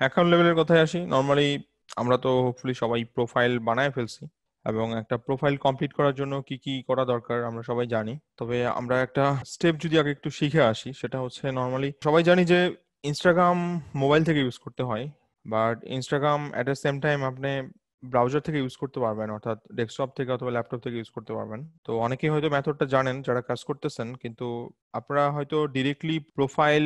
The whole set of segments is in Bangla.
অ্যাকাউন্ট লেভেলের কথায় আসি নর্মালি আমরা তো হোপফুলি সবাই প্রোফাইল বানায় ফেলছি এবং একটা প্রোফাইল কমপ্লিট করার জন্য কি কি করা দরকার আমরা সবাই জানি তবে আমরা একটা স্টেপ যদি আগে একটু শিখে আসি সেটা হচ্ছে নর্মালি সবাই জানি যে ইনস্টাগ্রাম মোবাইল থেকে ইউজ করতে হয় but Instagram at the same time আপনি ব্রাউজার থেকে ইউজ করতে পারবেন অর্থাৎ ডেস্কটপ থেকে অথবা ল্যাপটপ থেকে ইউজ করতে পারবেন তো অনেকেই হয়তো মেথডটা জানেন যারা কাজ করতেছেন কিন্তু আপনারা হয়তো ডিরেক্টলি প্রোফাইল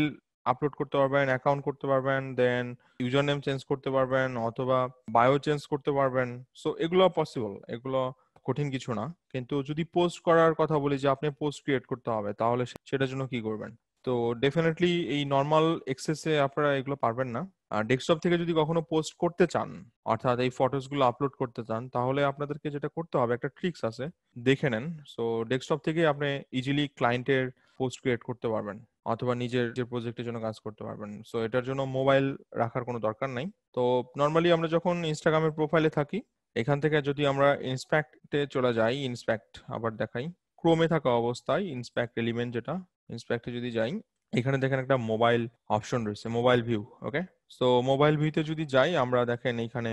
আপলোড করতে পারবেন অ্যাকাউন্ট করতে পারবেন দেন ইউজার নেম চেঞ্জ করতে পারবেন অথবা বায়ো চেঞ্জ করতে পারবেন সো এগুলো পসিবল এগুলো কঠিন কিছু না কিন্তু যদি পোস্ট করার কথা বলি যে আপনি পোস্ট ক্রিয়েট করতে হবে তাহলে সেটার জন্য কি করবেন তো ডেফিনেটলি এই নর্মাল এক্সেসে আপনারা এগুলো পারবেন না আর ডেস্কটপ থেকে যদি কখনো পোস্ট করতে চান অর্থাৎ এই ফটোসগুলো আপলোড করতে চান তাহলে আপনাদেরকে যেটা করতে হবে একটা ট্রিক্স আছে দেখে নেন সো ডেস্কটপ থেকে আপনি ইজিলি ক্লায়েন্টের পোস্ট ক্রিয়েট করতে পারবেন অথবা নিজের যে প্রজেক্টের জন্য কাজ করতে পারবেন সো এটার জন্য মোবাইল রাখার কোনো দরকার নাই তো নর্মালি আমরা যখন ইনস্টাগ্রামের প্রোফাইলে থাকি এখান থেকে যদি আমরা ইন্সপেক্টে চলে যাই ইন্সপেক্ট আবার দেখাই ক্রোমে থাকা অবস্থায় ইন্সপেক্ট এলিমেন্ট যেটা ইন্সপেক্টে যদি যাই এখানে দেখেন একটা মোবাইল অপশন রয়েছে mobile view okay so mobile ভিউতে যদি যাই আমরা দেখেন এখানে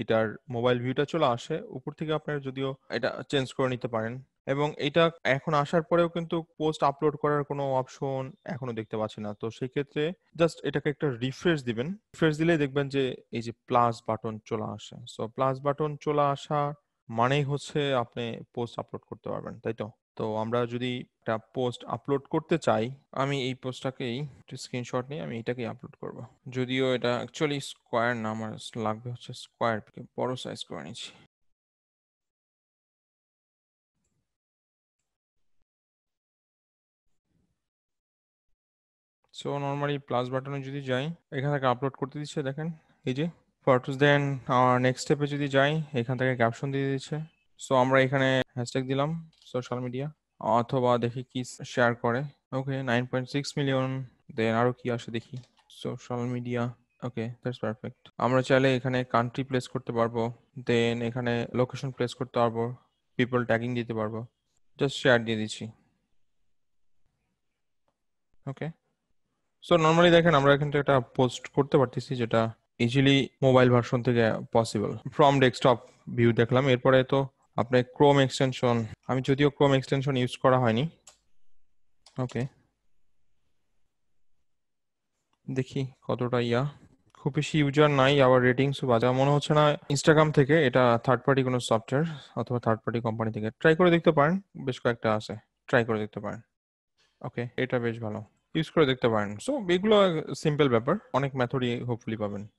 এটার মোবাইল ভিউটা চলে আসে উপর থেকে আপনারা যদিও এটা চেঞ্জ করে নিতে পারেন এবং এটা এখন আসার পরেও কিন্তু পোস্ট আপলোড করার কোনো অপশন এখনো দেখতে পাচ্ছি না তো সেক্ষেত্রে জাস্ট এটাকে একটা রিফ্রেশ দিবেন রিফ্রেশ দিলে দেখবেন যে এই যে প্লাস বাটন চলে আসে সো প্লাস বাটন চলে আসা মানেই হচ্ছে আপনি পোস্ট আপলোড করতে পারবেন তাই তো তো আমরা যদি একটা পোস্ট আপলোড করতে চাই আমি এই পোস্টটাকেই স্ক্রিনশট নিয়ে আমি এটাকেই আপলোড করব যদিও এটা অ্যাকচুয়ালি স্কোয়ার না আমার লাগবে হচ্ছে স্কোয়ার বড় সাইজ করে নিয়েছি সো নর্মালি প্লাস বাটনে যদি যাই এখান থেকে আপলোড করতে দিচ্ছে দেখেন এই যে ফটোস দেন আমার নেক্সট স্টেপে যদি যাই এখান থেকে ক্যাপশন দিয়ে দিচ্ছে সো আমরা এখানে হ্যাশট্যাগ দিলাম সোশ্যাল মিডিয়া অথবা দেখি কি শেয়ার করে okay nine point six million then আরও কি আসে দেখি social media okay that's perfect আমরা চাইলে এখানে কান্ট্রি প্লেস করতে পারবো দেন এখানে লোকেশন প্লেস করতে পারবো পিপল ট্যাগিং দিতে পারবো জাস্ট শেয়ার দিয়ে দিচ্ছি ওকে সো নর্মালি দেখেন আমরা কিন্তু একটা পোস্ট করতে পারতেছি যেটা ইজিলি মোবাইল ভার্সন থেকে পসিবল ফ্রম ডেস্কটপ ভিউ দেখলাম এরপরে তো আপনি ক্রোম এক্সটেনশন আমি যদিও ক্রোম এক্সটেনশন ইউজ করা হয়নি ওকে দেখি কতটা ইয়া খুব বেশি ইউজার নাই আবার রেটিংসও বাজা মনে হচ্ছে না ইনস্টাগ্রাম থেকে এটা থার্ড পার্টি কোনো সফটওয়্যার অথবা থার্ড পার্টি কোম্পানি থেকে ট্রাই করে দেখতে পারেন বেশ কয়েকটা আছে ট্রাই করে দেখতে পারেন ওকে এটা বেশ ভালো ইউজ করে দেখতে পারেন সো এগুলো সিম্পল ব্যাপার অনেক মেথডই হোপফুলি পাবেন